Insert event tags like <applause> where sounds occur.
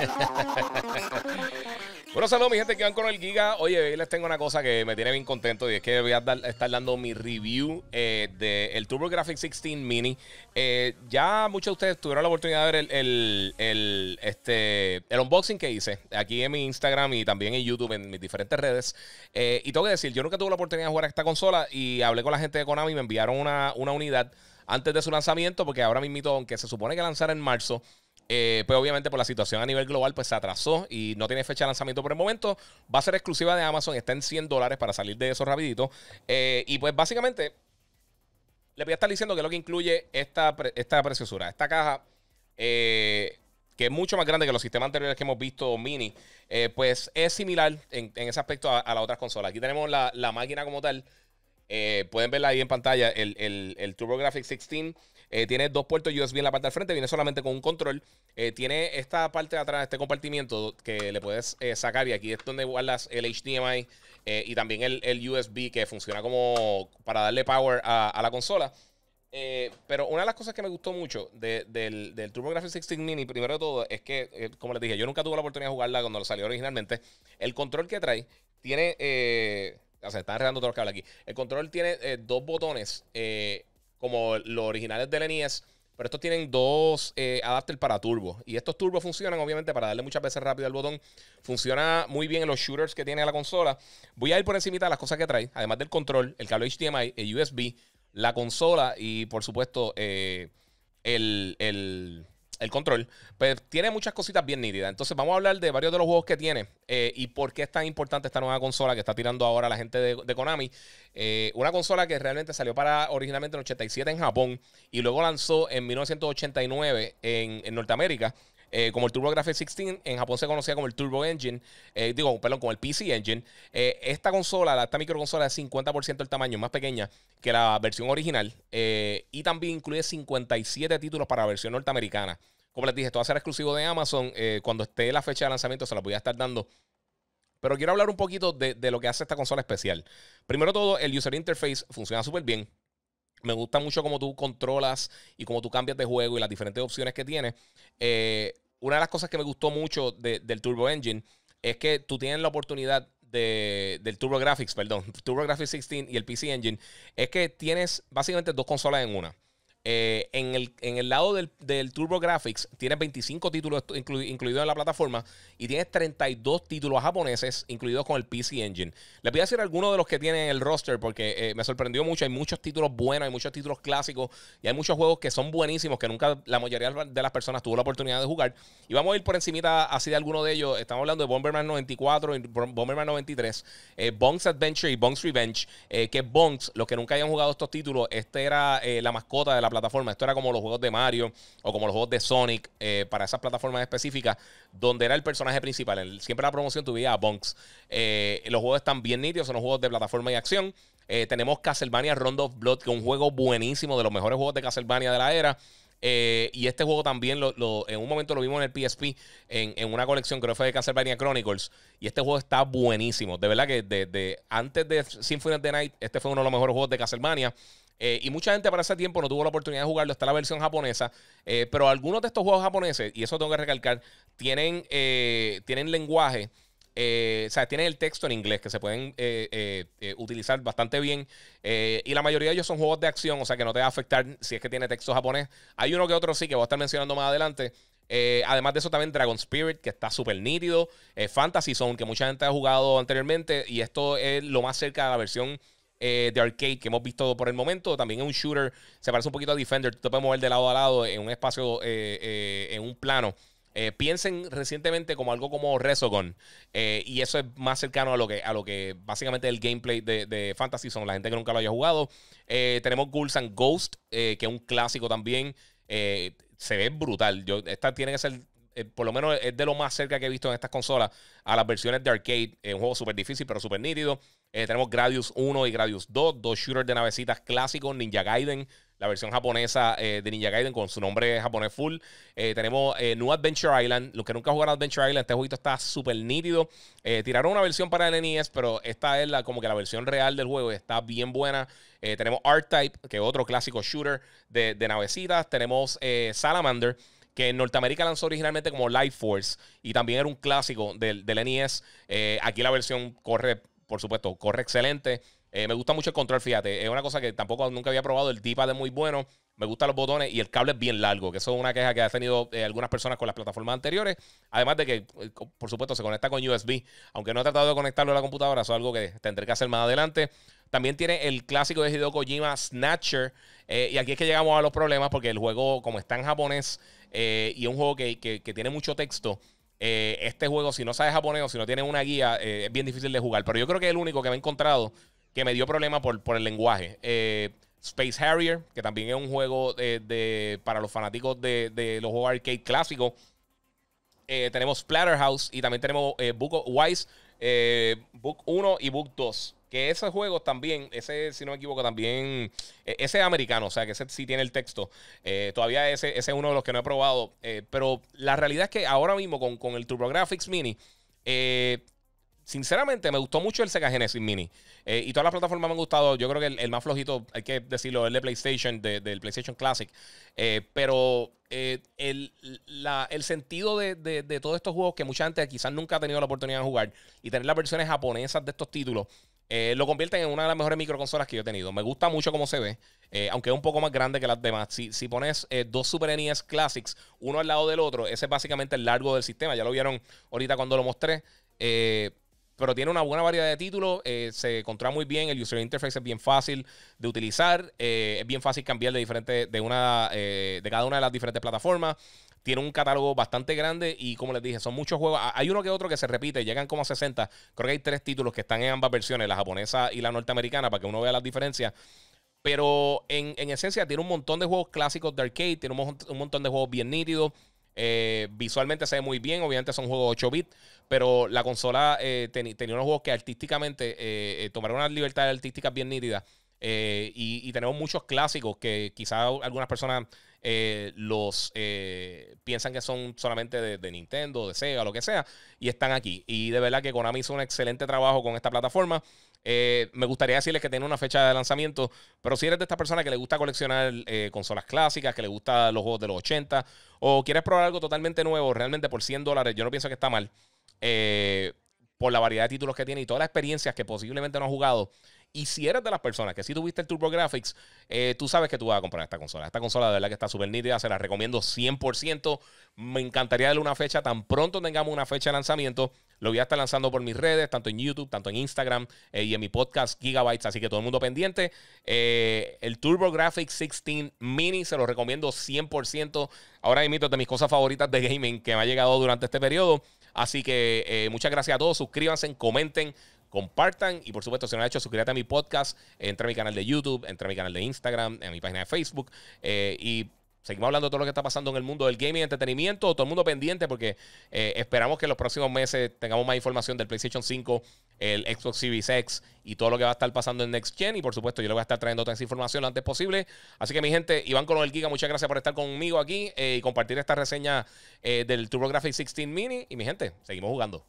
<laughs> bueno, saludos mi gente que van con el Giga. Oye, hoy les tengo una cosa que me tiene bien contento y es que voy a estar dando mi review eh, del Turbo Graphics 16 Mini. Eh, ya muchos de ustedes tuvieron la oportunidad de ver el, este, el unboxing que hice aquí en mi Instagram y también en YouTube, en mis diferentes redes. Eh, y tengo que decir, yo nunca tuve la oportunidad de jugar a esta consola y hablé con la gente de Konami y me enviaron una, una unidad antes de su lanzamiento, porque ahora mismo, aunque se supone que lanzará en marzo, eh, pues obviamente por la situación a nivel global, pues se atrasó y no tiene fecha de lanzamiento por el momento. Va a ser exclusiva de Amazon, está en 100 dólares para salir de eso rapidito. Eh, y pues básicamente, les voy a estar diciendo que lo que incluye esta, esta preciosura. Esta caja, eh, que es mucho más grande que los sistemas anteriores que hemos visto, mini, pues es similar en, ese aspecto a, las otras consolas. Aquí tenemos la, máquina como tal. pueden verla ahí en pantalla, el, el, el Turbo Graphics 16. Eh, tiene dos puertos USB en la parte del frente, viene solamente con un control. Eh, tiene esta parte de atrás, este compartimiento que le puedes eh, sacar y aquí es donde guardas el HDMI y también el, USB que funciona como para darle power a, la consola. pero una de las cosas que me gustó mucho del, del TurboGrafx 16 Mini, primero de todo, es que, como les dije, yo nunca tuve la oportunidad de jugarla cuando lo salió originalmente. El control que trae tiene... O sea, están arreglando todos los cables aquí. El control tiene dos botones como los originales del NES. Pero estos tienen dos eh, adapters para turbo. Y estos turbos funcionan, obviamente, para darle muchas veces rápido al botón. Funciona muy bien en los shooters que tiene la consola. Voy a ir por encima de las cosas que trae. Además del control, el cable HDMI, el USB, la consola y, por supuesto, eh, el, el, el control, pero pues, tiene muchas cositas bien nítidas. Entonces vamos a hablar de varios de los juegos que tiene eh, y por qué es tan importante esta nueva consola que está tirando ahora la gente de, Konami. Eh, una consola que realmente salió para originalmente en 87 en Japón y luego lanzó en 1989 en, en Norteamérica. Eh, como el Turbo Graphics 16. En Japón se conocía como el Turbo Engine, eh, digo, perdón, como el PC Engine. Eh, esta consola, esta microconsola es 50% del tamaño, más pequeña que la versión original. y también incluye 57 títulos para la versión norteamericana. Como les dije, esto va a ser exclusivo de Amazon. cuando esté la fecha de lanzamiento, se la voy a estar dando. Pero quiero hablar un poquito de, lo que hace esta consola especial. Primero todo, el user interface funciona súper bien. Me gusta mucho cómo tú controlas y cómo tú cambias de juego y las diferentes opciones que tienes una de las cosas que me gustó mucho del Turbo Engine es que tú tienes la oportunidad del Turbo Graphics, perdón, Turbo Graphics 16 y el PC Engine, es que tienes básicamente dos consolas en una. Eh, en, el, en, el, lado del, del, Turbo Graphics, tienes 25 títulos incluidos en la plataforma y tienes 32 títulos japoneses incluidos con el PC Engine. Les voy a decir algunos de los que tienen en el roster porque eh, me sorprendió mucho. Hay muchos títulos buenos, hay muchos títulos clásicos y hay muchos juegos que son buenísimos que nunca la mayoría de las personas tuvo la oportunidad de jugar. Y vamos a ir por encimita así de alguno de ellos. Estamos hablando de Bomberman 94 y Bomberman 93, eh, Adventure y Bong's Revenge, eh, que Bonk's, los que nunca hayan jugado estos títulos, este era la mascota de la plataforma. Esto era como los juegos de Mario o como los juegos de Sonic eh, para esas plataformas específicas donde era el personaje principal. siempre la promoción tuvía a Bonks. Eh, los juegos están bien nítidos, son los juegos de plataforma y acción. Eh, tenemos Castlevania Rondo of Blood, que es un juego buenísimo, de los mejores juegos de Castlevania de la era. y este juego también lo, en un momento lo vimos en el PSP, en, una colección, creo que fue de Castlevania Chronicles. Y este juego está buenísimo. De verdad que desde antes de Symphony of the Night, este fue uno de los mejores juegos de Castlevania. Eh, y mucha gente para ese tiempo no tuvo la oportunidad de jugarlo, está la versión japonesa. Eh, pero algunos de estos juegos japoneses, y eso tengo que recalcar, tienen, eh, tienen lenguaje, o sea, tienen el texto en inglés que se pueden utilizar bastante bien. y la mayoría de ellos son juegos de acción, o sea, que no te va a afectar si es que tiene texto japonés. Hay uno que otro sí que voy a estar mencionando más adelante. además de eso, también Dragon Spirit, que está súper nítido. Fantasy Zone, que mucha gente ha jugado anteriormente. Y esto es lo más cerca de la versión eh, de arcade que hemos visto por el momento. También es un shooter, se parece un poquito a Defender. Tú te puedes mover de lado a lado en un espacio, eh, eh, en un plano. piensen recientemente como algo como Resogon. y eso es más cercano a lo que, a lo que básicamente el gameplay de, de Fantasy son la gente que nunca lo haya jugado. tenemos Ghouls and Ghost, que es un clásico también. se ve brutal. Yo, esta tiene que ser eh, por lo menos es de lo más cerca que he visto en estas consolas a las versiones de arcade. Eh, un juego súper difícil, pero súper nítido. Eh, tenemos Gradius 1 y Gradius 2, dos shooters de navecitas clásicos, Ninja Gaiden, la versión japonesa de Ninja Gaiden con su nombre japonés full. tenemos New Adventure Island, los que nunca jugaron Adventure Island, este jueguito está súper nítido. tiraron una versión para el NES, pero esta es la, como que la versión real del juego, está bien buena. tenemos Art type que es otro clásico shooter de, de navecitas. Tenemos Salamander que en Norteamérica lanzó originalmente como Life Force y también era un clásico del, NES. Eh, aquí la versión corre, por supuesto, corre excelente. Eh, me gusta mucho el control, fíjate. Es una cosa que tampoco nunca había probado. El d es muy bueno. Me gustan los botones y el cable es bien largo, que eso es una queja que ha tenido eh, algunas personas con las plataformas anteriores. Además de que, por supuesto, se conecta con USB. Aunque no he tratado de conectarlo a la computadora, eso es algo que tendré que hacer más adelante. También tiene el clásico de Hideo Kojima, Snatcher. Eh, y aquí es que llegamos a los problemas porque el juego, como está en japonés eh, y es un juego que, tiene mucho texto, eh, este juego, si no sabes japonés o si no tienes una guía, es bien difícil de jugar. Pero yo creo que es el único que me he encontrado que me dio problema por, el lenguaje. Space Harrier, que también es un juego de, para los fanáticos de, los juegos arcade clásicos. tenemos Splatterhouse y también tenemos Book Wise, Book 1 y Book 2. Que ese juego también, ese, si no me equivoco, también, e, ese es americano, o sea, que ese sí tiene el texto. Eh, todavía ese, es uno de los que no he probado. Eh, pero la realidad es que ahora mismo con, con el TurboGrafx Mini, eh, sinceramente me gustó mucho el Sega Genesis Mini. y todas las plataformas me han gustado. Yo creo que el, más flojito, hay que decirlo, es el de PlayStation, del PlayStation Classic. pero el, sentido de, de, todos estos juegos que mucha gente quizás nunca ha tenido la oportunidad de jugar y tener las versiones japonesas de estos títulos eh, lo convierten en una de las mejores microconsolas que yo he tenido. Me gusta mucho cómo se ve, eh, aunque es un poco más grande que las demás. Si, pones eh, dos Super NES Classics uno al lado del otro, ese es básicamente el largo del sistema. Ya lo vieron ahorita cuando lo mostré. Eh, pero tiene una buena variedad de títulos, eh, se controla muy bien, el user interface es bien fácil de utilizar, eh, es bien fácil cambiar de diferente, de una, eh, de cada una de las diferentes plataformas. Tiene un catálogo bastante grande y como les dije, son muchos juegos. Hay uno que otro que se repite, llegan como a 60. Creo que hay tres títulos que están en ambas versiones, la japonesa y la norteamericana, para que uno vea las diferencias. Pero en, esencia tiene un montón de juegos clásicos de arcade, tiene un montón de juegos bien nítidos. Eh, visualmente se ve muy bien, obviamente son juegos 8 bits, pero la consola eh, tenía unos juegos que artísticamente eh, tomaron una libertades artística bien nítidas. Y, tenemos muchos clásicos que quizás algunas personas los piensan que son solamente de, de, Nintendo, de Sega, lo que sea, y están aquí. Y de verdad que Konami hizo un excelente trabajo con esta plataforma. Eh, me gustaría decirles que tiene una fecha de lanzamiento, pero si eres de estas personas que le gusta coleccionar eh, consolas clásicas, que le gusta los juegos de los 80, o quieres probar algo totalmente nuevo, realmente por 100 dólares, yo no pienso que está mal, eh, por la variedad de títulos que tiene y todas las experiencias que posiblemente no has jugado, y si eres de las personas que si tuviste el Turbo Graphics, eh, tú sabes que tú vas a comprar esta consola. Esta consola de verdad que está súper nítida, se la recomiendo 100%. Me encantaría darle una fecha, tan pronto tengamos una fecha de lanzamiento, lo voy a estar lanzando por mis redes, tanto en YouTube, tanto en Instagram eh, y en mi podcast Gigabytes, así que todo el mundo pendiente. Eh, el Turbo Graphics 16 Mini se lo recomiendo 100%. Ahora mismo de mis cosas favoritas de gaming que me ha llegado durante este periodo. Así que muchas gracias a todos. Suscríbanse, comenten, compartan y por supuesto si no lo han hecho suscríbete a mi podcast, entre a mi canal de YouTube, entre a mi canal de Instagram, a mi página de Facebook eh, y seguimos hablando de todo lo que está pasando en el mundo del gaming y entretenimiento. Todo el mundo pendiente porque eh, esperamos que en los próximos meses tengamos más información del PlayStation 5, el Xbox Series X y todo lo que va a estar pasando en Next Gen. Y por supuesto, yo le voy a estar trayendo toda esa información lo antes posible. Así que, mi gente, Iván con el Giga, muchas gracias por estar conmigo aquí eh, y compartir esta reseña del del TurboGrafx 16 Mini. Y mi gente, seguimos jugando.